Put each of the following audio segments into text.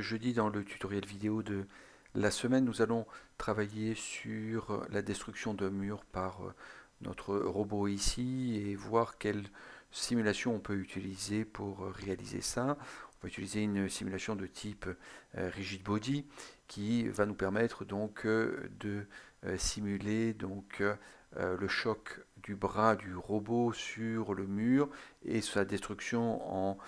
jeudi dans le tutoriel vidéo de la semaine, nous allons travailler sur euh, la destruction de murs par euh, notre robot ici et voir quelle simulation on peut utiliser pour euh, réaliser ça. On va utiliser une simulation de type rigid body qui va nous permettre donc de simuler donc le choc du bras du robot sur le mur et sa destruction en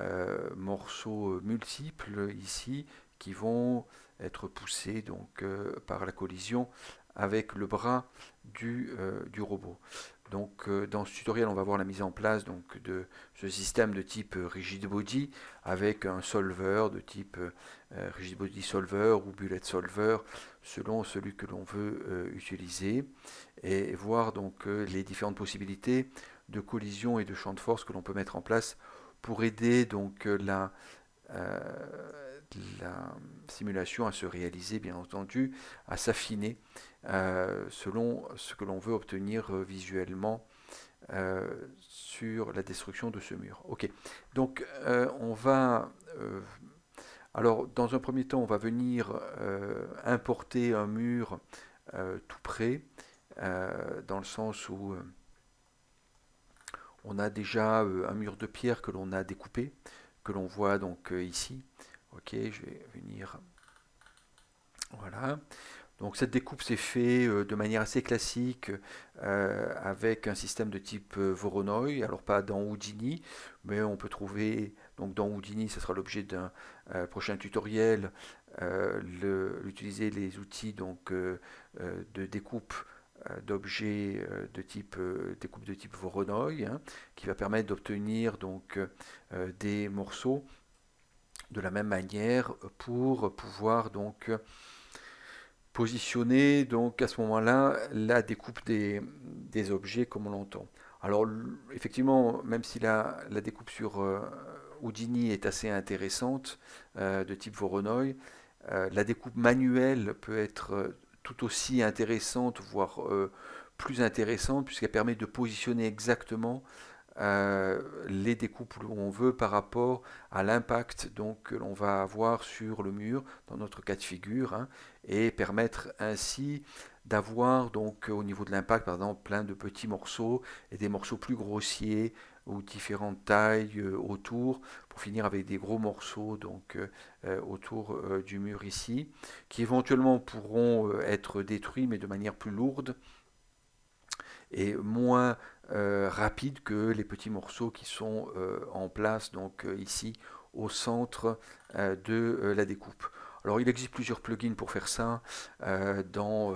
euh, morceaux euh, multiples ici qui vont être poussés donc, euh, par la collision avec le bras du, du robot. Donc, dans ce tutoriel, on va voir la mise en place donc, de ce système de type rigid body avec un solver de type rigid body solver ou bullet solver selon celui que l'on veut utiliser et voir donc les différentes possibilités de collision et de champ de force que l'on peut mettre en place pour aider donc euh, euh, la, simulation à se réaliser, bien entendu, à s'affiner euh, selon ce que l'on veut obtenir visuellement sur la destruction de ce mur. Ok, donc on va... alors, dans un premier temps, on va venir importer un mur tout près, dans le sens où on a déjà euh, un mur de pierre que l'on a découpé, que l'on voit donc euh, ici. Ok, je vais venir. Voilà. Donc cette découpe s'est faite euh, de manière assez classique avec un système de type Voronoi, alors pas dans Houdini, mais on peut trouver, donc dans Houdini, ce sera l'objet d'un prochain tutoriel, l'utiliser les outils donc, de découpe euh, d'objets euh, de type euh, découpe de type Voronoi hein, qui va permettre d'obtenir donc des morceaux de la même manière pour pouvoir donc positionner donc à ce moment-là la découpe des, des objets comme on l'entend. Alors effectivement, même si la, la découpe sur Houdini est assez intéressante de type Voronoi, la découpe manuelle peut être tout aussi intéressante, voire euh, plus intéressante, puisqu'elle permet de positionner exactement euh, les découpes où on veut par rapport à l'impact donc que l'on va avoir sur le mur dans notre cas de figure hein, et permettre ainsi d'avoir donc au niveau de l'impact par exemple plein de petits morceaux et des morceaux plus grossiers différentes tailles euh, autour, pour finir avec des gros morceaux donc euh, euh, autour du mur ici, qui éventuellement pourront être détruits, mais de manière plus lourde et moins rapide que les petits morceaux qui sont en place donc ici au centre de la découpe. Alors il existe plusieurs plugins pour faire ça dans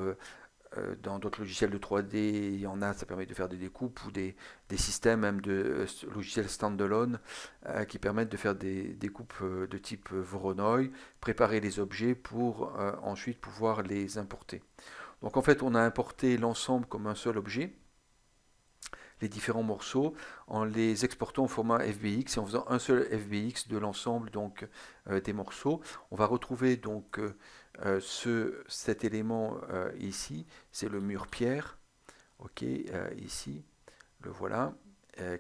euh, dans d'autres logiciels de 3D, il y en a, ça permet de faire des découpes ou des, systèmes même de euh, logiciels standalone euh, qui permettent de faire des découpes de type Voronoi, préparer les objets pour ensuite pouvoir les importer. Donc en fait, on a importé l'ensemble comme un seul objet, les différents morceaux, en les exportant au format FBX et en faisant un seul FBX de l'ensemble donc des morceaux. On va retrouver donc euh, ce, cet élément euh, ici, c'est le mur pierre, ok, euh, ici, le voilà,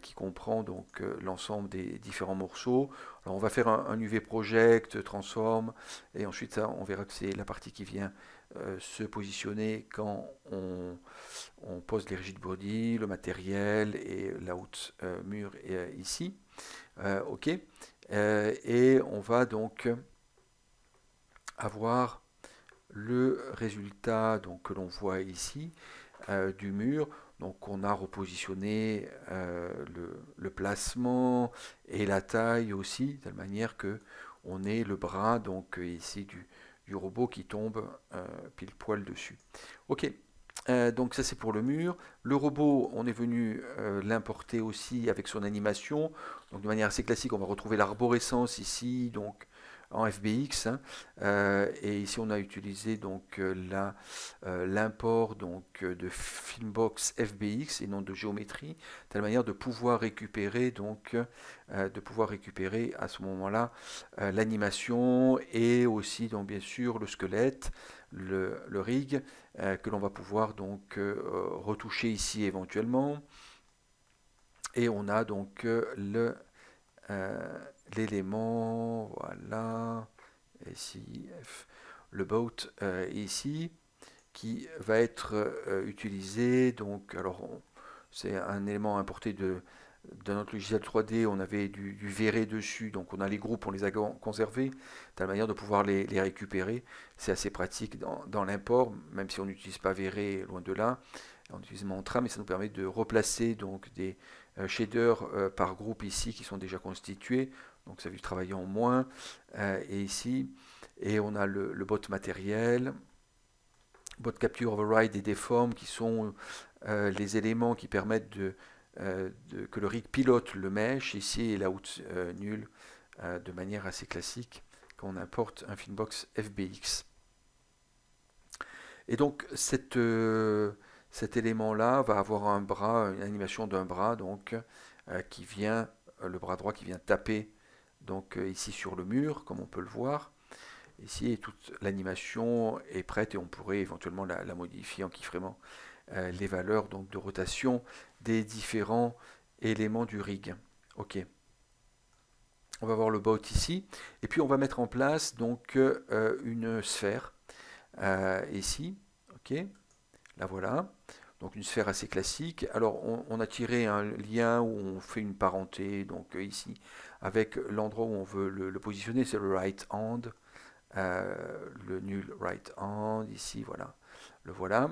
qui comprend donc l'ensemble des différents morceaux. Alors on va faire un, UV project, transform, et ensuite ça, on verra que c'est la partie qui vient se positionner quand on, on, pose les rigid body, le matériel et la haute mur ici, ok, et on va donc avoir le résultat donc, que l'on voit ici euh, du mur. Donc on a repositionné euh, le, placement et la taille aussi, de manière que on ait le bras donc ici du, du robot qui tombe euh, pile poil dessus. Ok, donc ça c'est pour le mur. Le robot, on est venu l'importer aussi avec son animation. Donc de manière assez classique, on va retrouver l'arborescence ici, donc FBX. Hein. Euh, et ici, on a utilisé donc euh, euh, l'import donc de Filmbox FBX et non de géométrie, de telle manière de pouvoir récupérer donc de pouvoir récupérer à ce moment-là l'animation et aussi donc bien sûr le squelette, le, le rig que l'on va pouvoir donc retoucher ici éventuellement. Et on a donc le l'élément, voilà, ici, le boat euh, ici, qui va être euh, utilisé, donc, alors, c'est un élément importé de, notre logiciel 3D, on avait du, du verré dessus, donc on a les groupes, on les a conservés, de la manière de pouvoir les, récupérer. C'est assez pratique dans, l'import, même si on n'utilise pas verré, loin de là. On utilise train, mais ça nous permet de replacer donc des euh, shaders par groupe ici qui sont déjà constitués, donc ça veut travailler en moins, euh, et ici, et on a le, bot matériel, bot capture override et des qui sont euh, les éléments qui permettent euh, de, que le rig pilote le mesh ici et out nul de manière assez classique quand on importe un finbox FBX. Et donc cette, cet élément-là va avoir un bras, une animation d'un bras donc qui vient le bras droit qui vient taper donc euh, ici sur le mur, comme on peut le voir, ici toute l'animation est prête et on pourrait éventuellement la, modifier en kiffrement euh, les valeurs de rotation des différents éléments du rig. Ok. On va voir le bot ici. Et puis on va mettre en place donc euh, une sphère ici. Ok. La voilà donc une sphère assez classique. Alors on, a tiré un lien où on fait une parenté, donc euh, ici, avec l'endroit où on veut le, positionner, c'est le right hand, euh, le nul right hand, ici, voilà, le voilà.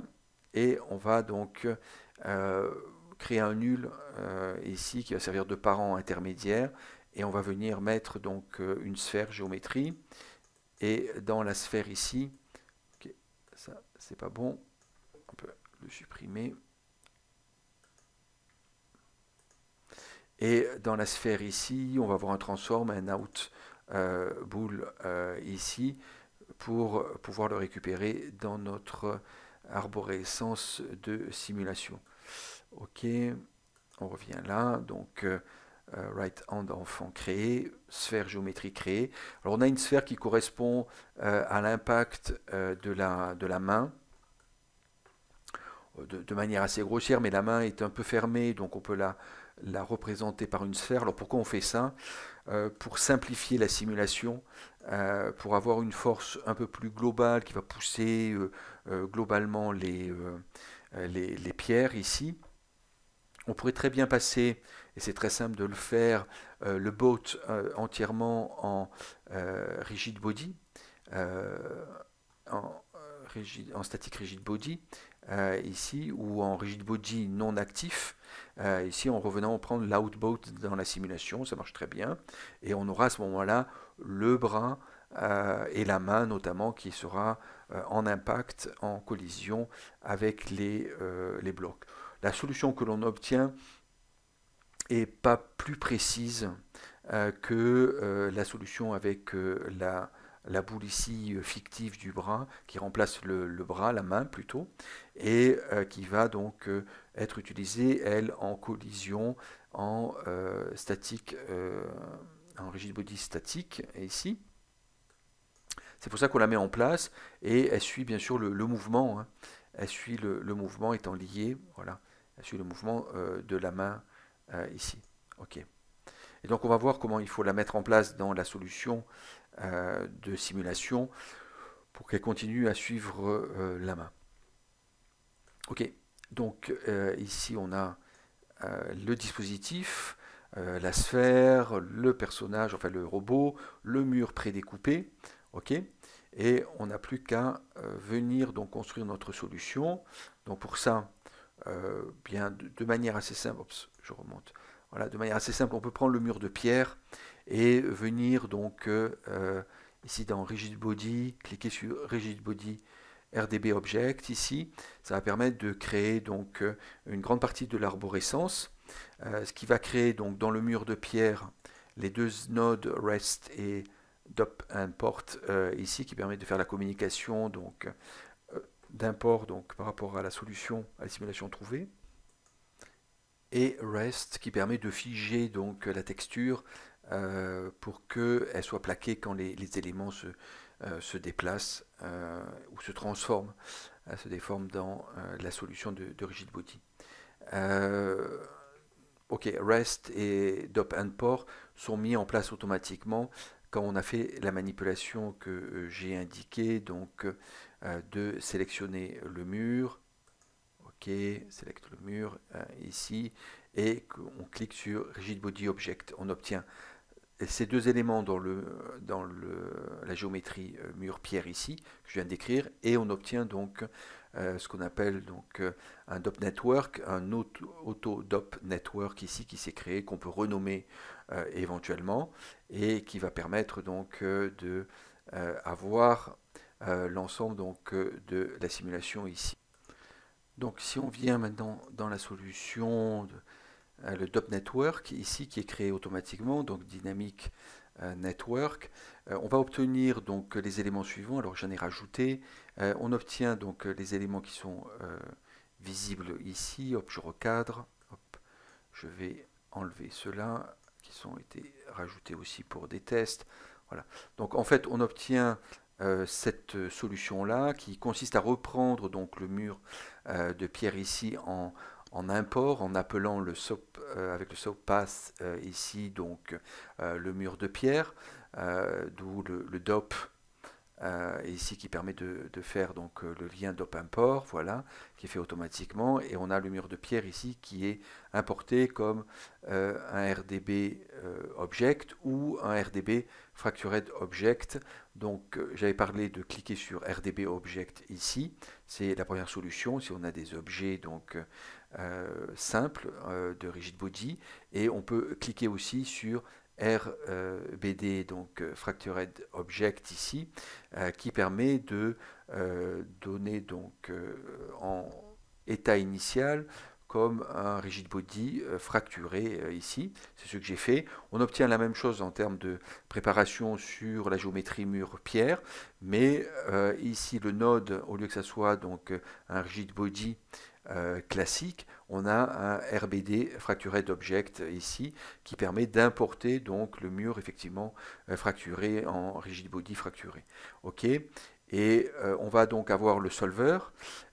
Et on va donc euh, créer un nul ici qui va servir de parent intermédiaire, et on va venir mettre donc une sphère géométrie, et dans la sphère ici, ça c'est pas bon, le supprimer. Et dans la sphère ici, on va voir un transform, un out euh, bool euh, ici, pour pouvoir le récupérer dans notre arborescence de simulation. Ok, on revient là, donc euh, euh, right hand enfant créé, sphère géométrie créée. Alors on a une sphère qui correspond à l'impact de, la, de la main, euh, de, manière assez grossière, mais la main est un peu fermée, donc on peut la, la représenter par une sphère. Alors pourquoi on fait ça euh, Pour simplifier la simulation, euh, pour avoir une force un peu plus globale qui va pousser globalement les, les, pierres ici. On pourrait très bien passer, et c'est très simple de le faire, le boat entièrement en rigid body, en, en statique rigid body, euh, ici, ou en rigid body non actif. Euh, ici, en revenant, on prend l'outboat dans la simulation, ça marche très bien. Et on aura à ce moment-là le bras euh, et la main notamment qui sera en impact, en collision avec les, les blocs. La solution que l'on obtient est pas plus précise que la solution avec la la boule ici euh, fictive du bras, qui remplace le, bras, la main plutôt, et euh, qui va donc euh, être utilisée, elle, en collision, en statique, en rigid body statique, ici. C'est pour ça qu'on la met en place, et elle suit bien sûr le, mouvement, hein. elle suit le, le, mouvement étant lié, voilà, elle suit le mouvement de la main ici. Ok. Et donc on va voir comment il faut la mettre en place dans la solution euh, de simulation pour qu'elle continue à suivre euh, la main. Ok, donc euh, ici on a le dispositif, la sphère, le personnage, enfin le robot, le mur prédécoupé. ok et on n'a plus qu'à venir donc construire notre solution. Donc pour ça, bien de, manière assez simple, je remonte, voilà, de manière assez simple, on peut prendre le mur de pierre et venir donc euh, euh, ici dans Rigid Body, cliquer sur Rigid Body RDB Object ici. Ça va permettre de créer donc euh, une grande partie de l'arborescence, ce qui va créer donc dans le mur de pierre les deux nodes REST et DOP import ici qui permettent de faire la communication donc d'import donc par rapport à la solution à la simulation trouvée et rest qui permet de figer donc la texture euh, pour qu'elle soit plaquée quand les, éléments se, euh, déplacent euh, ou se transforment, euh, se déforment dans la solution de, de rigid body. ok, rest et dop and port sont mis en place automatiquement quand on a fait la manipulation que j'ai indiquée, donc de sélectionner le mur, OK, le mur euh, ici, et on clique sur Rigid Body Object. On obtient ces deux éléments dans, la géométrie euh, mur-pierre ici, que je viens décrire, et on obtient donc euh, ce qu'on appelle donc un DOP network, un auto-DOP network ici qui s'est créé, qu'on peut renommer éventuellement, et qui va permettre donc de avoir l'ensemble donc de la simulation ici. Donc si on vient maintenant dans la solution, euh, le DOP Network, ici qui est créé automatiquement, donc Dynamic euh, Network, euh, on va obtenir donc les éléments suivants, alors j'en ai rajouté, on obtient donc les éléments qui sont visibles ici, hop, je recadre, je vais enlever ceux-là qui sont été rajoutés aussi pour des tests, voilà. Donc en fait on obtient euh, cette euh, solution-là qui consiste à reprendre donc le mur euh, de pierre ici en, import en appelant le avec le soap pass ici donc le mur de pierre, d'où le, le, DOP euh, ici qui permet de, faire donc euh, le lien d'OpenPort, voilà, qui est fait automatiquement, et on a le mur de pierre ici qui est importé comme euh, un RDB object ou un RDB fractured object. Donc j'avais parlé de cliquer sur RDB object ici, c'est la première solution si on a des objets donc simples de rigid body, et on peut cliquer aussi sur RBD, euh, donc euh, Fractured Object ici, euh, qui permet de donner donc en état initial comme un rigid body fracturé ici. C'est ce que j'ai fait. On obtient la même chose en termes de préparation sur la géométrie mur-pierre, mais ici le node, au lieu que ça soit donc un rigid body euh, classique, on a un RBD fracturé d'object ici qui permet d'importer donc le mur effectivement euh, fracturé en rigid body fracturé. Ok, et euh, on va donc avoir le solver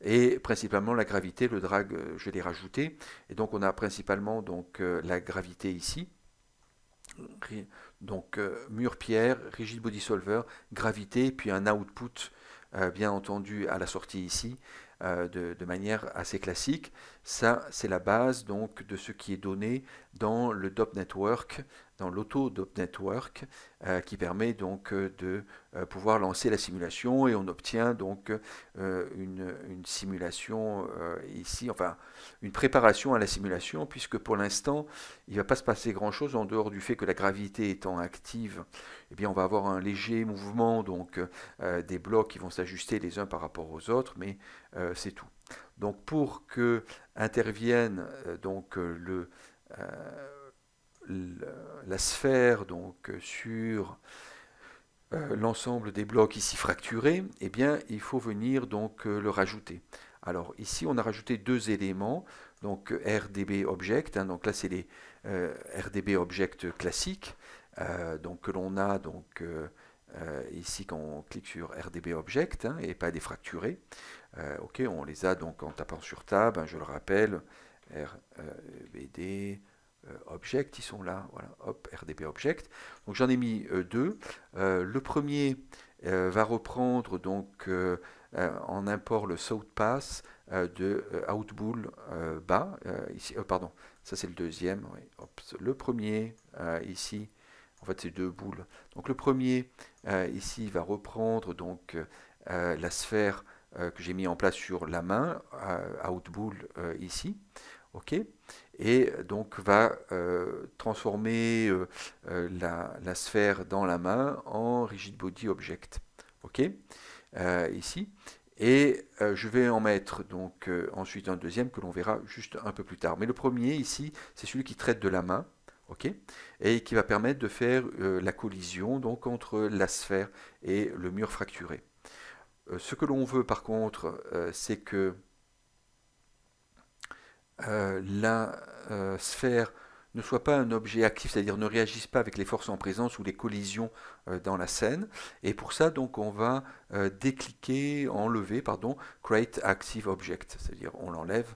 et principalement la gravité, le drag je l'ai rajouté et donc on a principalement donc la gravité ici. Donc mur pierre, rigid body solver, gravité, puis un output bien entendu à la sortie ici, euh, de, de, manière assez classique. Ça, c'est la base donc de ce qui est donné dans le DOP Network dans l'auto-dope network euh, qui permet donc euh, de euh, pouvoir lancer la simulation et on obtient donc une, simulation ici, enfin une préparation à la simulation puisque pour l'instant il ne va pas se passer grand chose en dehors du fait que la gravité étant active, eh bien on va avoir un léger mouvement donc des blocs qui vont s'ajuster les uns par rapport aux autres mais c'est tout. Donc pour que intervienne donc le la sphère donc sur euh, l'ensemble des blocs ici fracturés, eh bien, il faut venir donc euh, le rajouter. Alors ici, on a rajouté deux éléments, donc RDB Object, hein, donc là c'est les euh, RDB Object classiques, donc que l'on a donc ici quand on clique sur RDB Object hein, et pas des fracturés. ok, on les a donc en tapant sur Tab, hein, je le rappelle, RBD euh, object, ils sont là, voilà, hop, RDP object. Donc j'en ai mis euh, deux. Euh, le premier va reprendre donc en import le passe de Outbool bas. ici, pardon, ça c'est le deuxième. le premier ici, en fait c'est deux boules. Donc le premier ici va reprendre donc la sphère que j'ai mis en place sur la main, Outbool ici. OK et donc va euh, transformer euh, euh, la, sphère dans la main en rigid body object. Ok, ici. Et je vais en mettre donc ensuite un deuxième que l'on verra juste un peu plus tard. Mais le premier ici, c'est celui qui traite de la main. ok, et qui va permettre de faire la collision donc, entre la sphère et le mur fracturé. ce que l'on veut par contre, c'est que euh, la euh, sphère ne soit pas un objet actif, c'est-à-dire ne réagisse pas avec les forces en présence ou les collisions euh, dans la scène. Et pour ça, donc, on va décliquer, enlever, pardon, Create Active Object, c'est-à-dire on l'enlève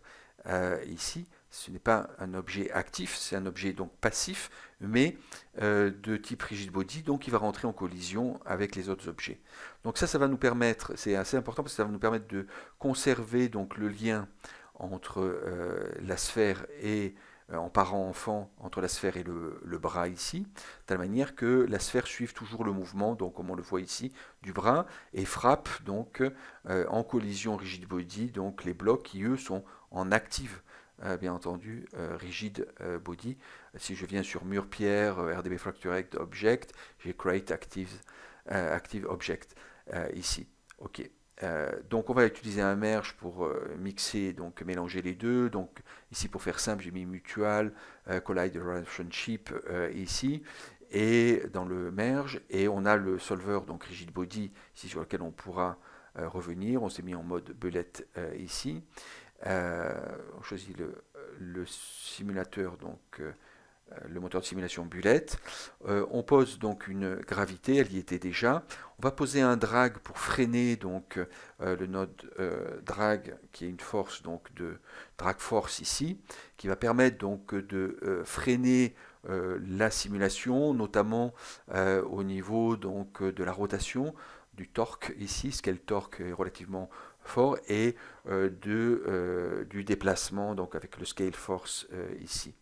ici. Ce n'est pas un objet actif, c'est un objet donc passif, mais de type rigid body, donc il va rentrer en collision avec les autres objets. Donc ça, ça va nous permettre, c'est assez important parce que ça va nous permettre de conserver donc le lien euh, euh, entre la sphère et en parent-enfant entre la sphère et le, bras ici, de telle manière que la sphère suive toujours le mouvement, donc comme on le voit ici, du bras, et frappe donc euh, en collision rigid body, donc les blocs qui eux sont en active, bien entendu, rigide body. Si je viens sur mur, pierre, RDB Fractured Object, j'ai Create Active, active Object ici. OK. Euh, donc on va utiliser un merge pour euh, mixer, donc mélanger les deux. Donc ici pour faire simple, j'ai mis mutual, euh, collide relationship ici et dans le merge et on a le solver donc rigid body ici sur lequel on pourra revenir. On s'est mis en mode bullet ici. on choisit le, le simulateur donc euh, le moteur de simulation Bullet. Euh, on pose donc une gravité, elle y était déjà. On va poser un drag pour freiner donc euh, le node drag qui est une force donc de drag force ici, qui va permettre donc de freiner la simulation, notamment au niveau donc de la rotation du torque ici, ce le torque est relativement fort et de, du déplacement donc avec le scale force ici.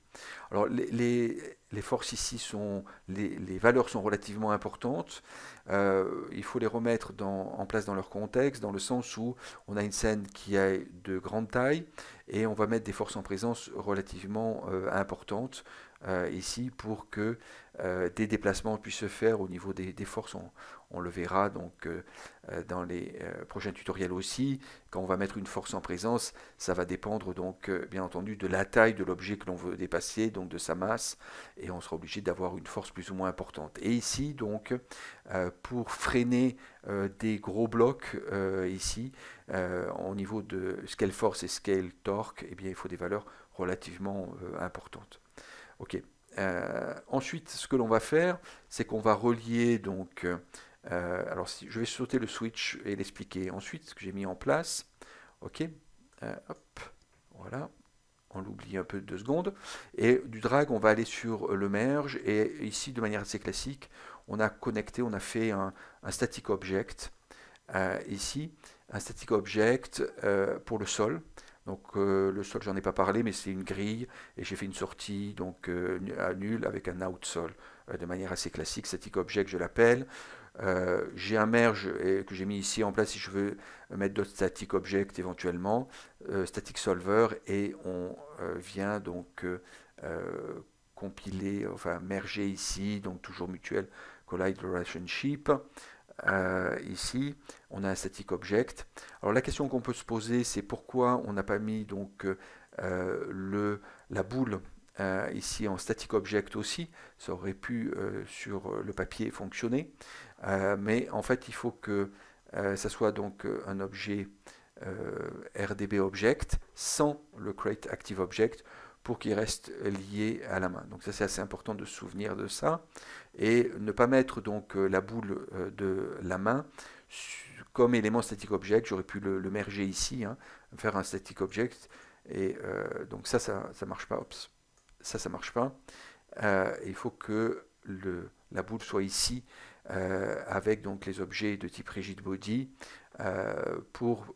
Alors les, les, forces ici sont, les, valeurs sont relativement importantes. Euh, il faut les remettre en place dans leur contexte, dans le sens où on a une scène qui est de grande taille et on va mettre des forces en présence relativement euh, importantes euh, ici pour que des déplacements puissent se faire au niveau des, forces en, on le verra donc euh, euh, dans les euh, prochains tutoriels aussi. Quand on va mettre une force en présence, ça va dépendre donc bien entendu de la taille de l'objet que l'on veut dépasser, donc de sa masse, et on sera obligé d'avoir une force plus ou moins importante. Et ici donc, pour freiner des gros blocs ici, au niveau de scale force et scale torque, et eh bien, il faut des valeurs relativement importantes. Ok. ensuite, ce que l'on va faire, c'est qu'on va relier donc euh, alors, si, je vais sauter le switch et l'expliquer ensuite, ce que j'ai mis en place. OK. Euh, hop. Voilà. On l'oublie un peu de deux secondes. Et du drag, on va aller sur le merge. Et ici, de manière assez classique, on a connecté, on a fait un, un static object. Euh, ici, un static object pour le sol. Donc le sol, j'en ai pas parlé, mais c'est une grille et j'ai fait une sortie donc à nul avec un out sol de manière assez classique. Static object, je l'appelle. Euh, j'ai un merge que j'ai mis ici en place si je veux mettre d'autres static objects éventuellement, euh, static solver, et on euh, vient donc compiler, enfin merger ici, donc toujours mutuel collide relationship. ici, on a un static object. Alors la question qu'on peut se poser, c'est pourquoi on n'a pas mis donc le, la boule ici en static object aussi, ça aurait pu sur le papier fonctionner. Euh, mais en fait, il faut que euh, ça soit donc euh, un objet RDB Object sans le Create Active Object pour qu'il reste lié à la main. Donc ça c'est assez important de se souvenir de ça et ne pas mettre donc la boule de la main comme élément static object. J'aurais pu le, merger ici, hein, faire un static object et donc ça, ça marche pas. Ça ça marche pas. il faut que le la boule soit ici, euh, avec donc les objets de type rigid body, euh, pour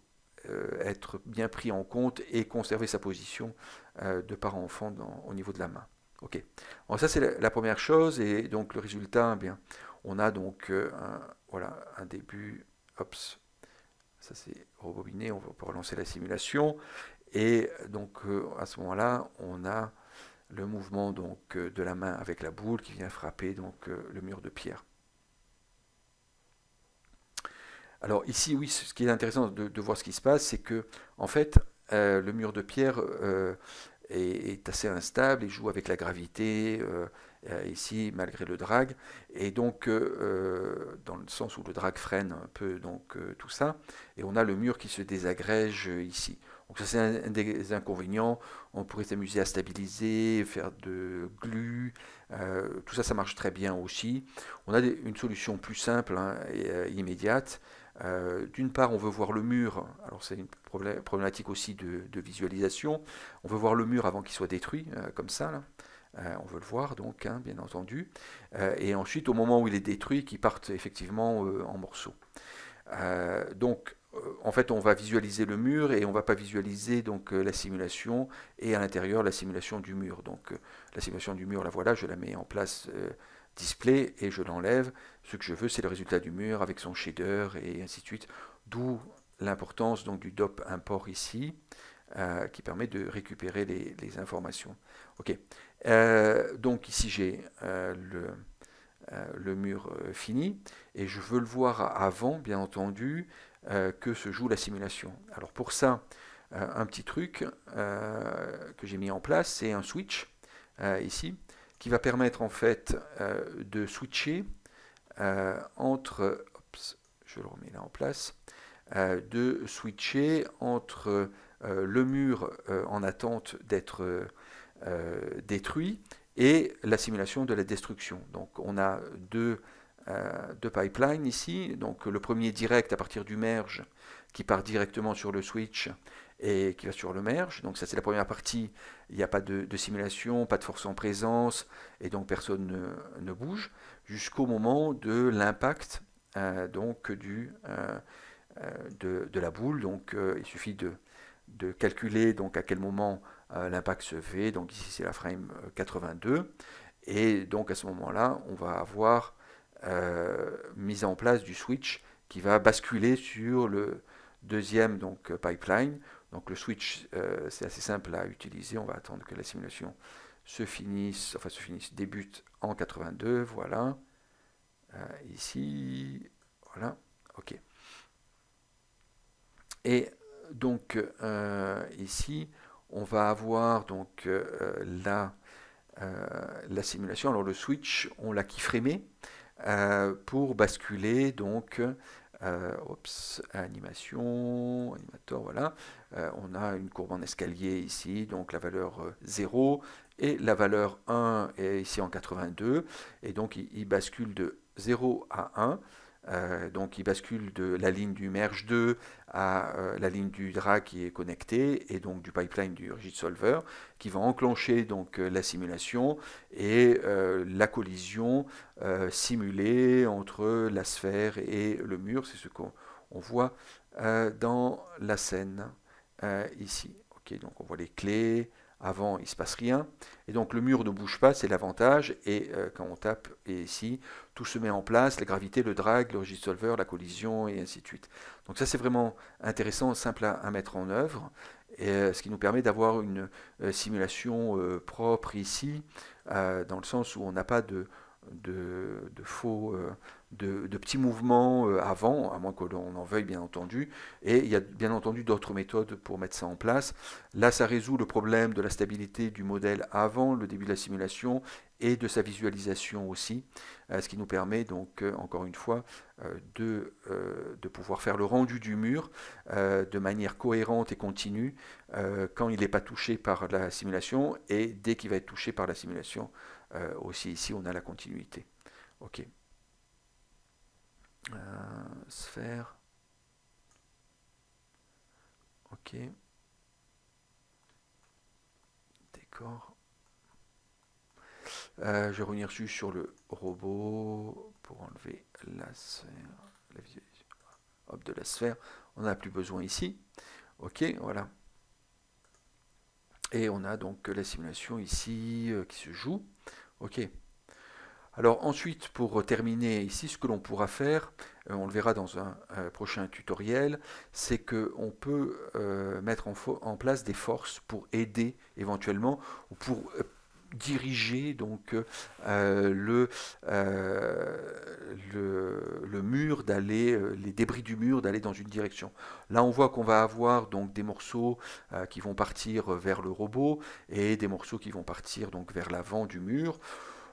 euh, être bien pris en compte et conserver sa position de parent enfant au niveau de la main. Ok. ça c'est la, première chose et donc le résultat, eh bien, on a donc un, voilà un début. ça c'est rebobiné. On va relancer la simulation et donc à ce moment-là, on a le mouvement donc, euh, de la main avec la boule qui vient frapper donc, euh, le mur de pierre. Alors ici, oui, ce qui est intéressant de, voir ce qui se passe, c'est que en fait, euh, le mur de pierre est, assez instable, il joue avec la gravité, euh, ici, malgré le drag, et donc euh, euh, dans le sens où le drag freine un peu donc, tout ça, et on a le mur qui se désagrège ici. Donc ça c'est un, des inconvénients, on pourrait s'amuser à stabiliser, faire de glu, tout ça ça marche très bien aussi. On a une solution plus simple hein, et immédiate, d'une part, on veut voir le mur, alors c'est une problématique aussi de, visualisation, on veut voir le mur avant qu'il soit détruit, comme ça. Là. Euh, on veut le voir donc, hein, bien entendu. Euh, et ensuite, au moment où il est détruit, qu'il parte effectivement euh, en morceaux. donc, en fait, on va visualiser le mur et on ne va pas visualiser donc la simulation et à l'intérieur la simulation du mur. Donc, la simulation du mur, la voilà, je la mets en place display et je l'enlève. Ce que je veux, c'est le résultat du mur avec son shader et ainsi de suite. D'où l'importance donc du DOP import ici, qui permet de récupérer les, les informations. Ok. Euh, donc ici j'ai euh, euh, le, mur fini et je veux le voir avant bien entendu que se joue la simulation. Alors pour ça, un petit truc que j'ai mis en place, c'est un switch ici qui va permettre en fait de switcher entre, je le remets là en place, de switcher entre le mur en attente d'être euh, détruit et la simulation de la destruction. Donc on a deux, euh, deux, pipelines ici. Donc le premier direct à partir du merge qui part directement sur le switch et qui va sur le merge. Donc ça c'est la première partie. Il n'y a pas de, simulation, pas de force en présence et donc personne ne, bouge jusqu'au moment de l'impact euh, donc du de, la boule. Donc il suffit de, de calculer donc à quel moment euh, l'impact se fait, donc ici c'est la frame 82, euh, et donc à ce moment-là, on va avoir euh, mise en place du switch qui va basculer sur le deuxième donc, pipeline. Donc le switch, c'est assez simple à utiliser, on va attendre que la simulation se finisse, enfin se finisse, débute en 82, voilà. ici, voilà, ok. Et donc ici, on va avoir donc euh, la, euh, la, simulation. Alors le switch, on l'a keyframé euh, pour basculer donc animation, animator, voilà. on a une courbe en escalier ici, donc la valeur 0 et la valeur 1 est ici en 82. Et donc il bascule de 0 à 1. Euh, donc il bascule de la ligne du merge 2 à euh, la ligne du DRA qui est connectée et donc du pipeline du rigid solver qui va enclencher donc euh, la simulation et la collision simulée entre la sphère et le mur. C'est ce qu'on voit dans la scène ici. on voit les clés, avant, il ne se passe rien. Et donc le mur ne bouge pas, c'est l'avantage. Et euh, quand on tape, ici, tout se met en place, la gravité, le drag, le registre solver, la collision, et ainsi de suite. Donc ça, c'est vraiment intéressant, simple à, mettre en œuvre. Et, euh, ce qui nous permet d'avoir une euh, simulation propre ici, dans le sens où on n'a pas de, de faux de, petits mouvements euh, avant, à moins que l'on en veuille bien entendu, et il y a bien entendu d'autres méthodes pour mettre ça en place. Là, ça résout le problème de la stabilité du modèle avant le début de la simulation et de sa visualisation aussi, euh, ce qui nous permet donc, euh, encore une fois, de, de pouvoir faire le rendu du mur de manière cohérente et continue quand il n'est pas touché par la simulation et dès qu'il va être touché par la simulation aussi ici on a la continuité. OK. Euh, sphère. Ok. Décor. Euh, je vais revenir juste sur le robot pour enlever la sphère. Hop, de la sphère. On n'a plus besoin ici. Ok, voilà. Et on a donc la simulation ici euh, qui se joue. Ok. Alors ensuite, pour terminer ici, ce que l'on pourra faire, euh, on le verra dans un, prochain tutoriel, c'est qu'on peut euh, mettre en, place des forces pour aider éventuellement ou pour euh, diriger donc le, mur d'aller les débris du mur d'aller dans une direction là on voit qu'on va avoir donc des morceaux qui vont partir vers le robot et des morceaux qui vont partir donc vers l'avant du mur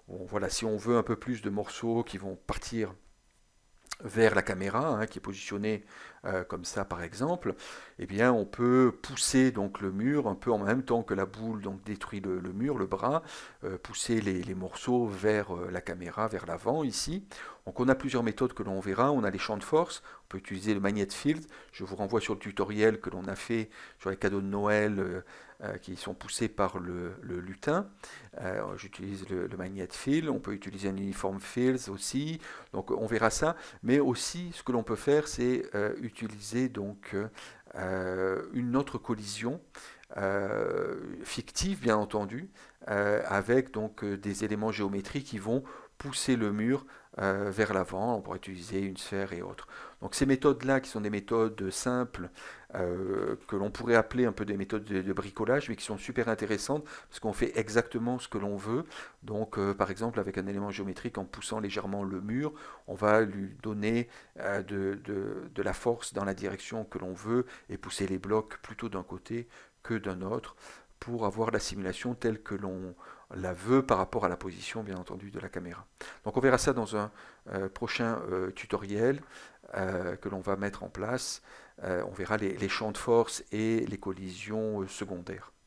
voilà, si on veut un peu plus de morceaux qui vont partir vers la caméra, hein, qui est positionnée euh, comme ça par exemple, eh bien on peut pousser donc le mur un peu en même temps que la boule donc détruit le, mur, le bras, euh, pousser les, morceaux vers euh, la caméra, vers l'avant ici. Donc on a plusieurs méthodes que l'on verra, on a les champs de force, on peut utiliser le magnet field, je vous renvoie sur le tutoriel que l'on a fait sur les cadeaux de Noël euh, qui sont poussés par le, lutin. Euh, j'utilise le, le magnet on peut utiliser un uniforme fils aussi, donc on verra ça. Mais aussi, ce que l'on peut faire, c'est euh, utiliser donc une autre collision. fictive bien entendu, euh, avec donc euh, des éléments géométriques qui vont pousser le mur euh, vers l'avant. On pourrait utiliser une sphère et autre. Donc ces méthodes-là, qui sont des méthodes simples, que l'on pourrait appeler un peu des méthodes de, bricolage, mais qui sont super intéressantes, parce qu'on fait exactement ce que l'on veut. Donc par exemple, avec un élément géométrique, en poussant légèrement le mur, on va lui donner de la force dans la direction que l'on veut, et pousser les blocs plutôt d'un côté que d'un autre pour avoir la simulation telle que l'on la veut par rapport à la position, bien entendu, de la caméra. Donc on verra ça dans un euh, prochain euh, tutoriel euh, que l'on va mettre en place. on verra les, les champs de force et les collisions secondaires.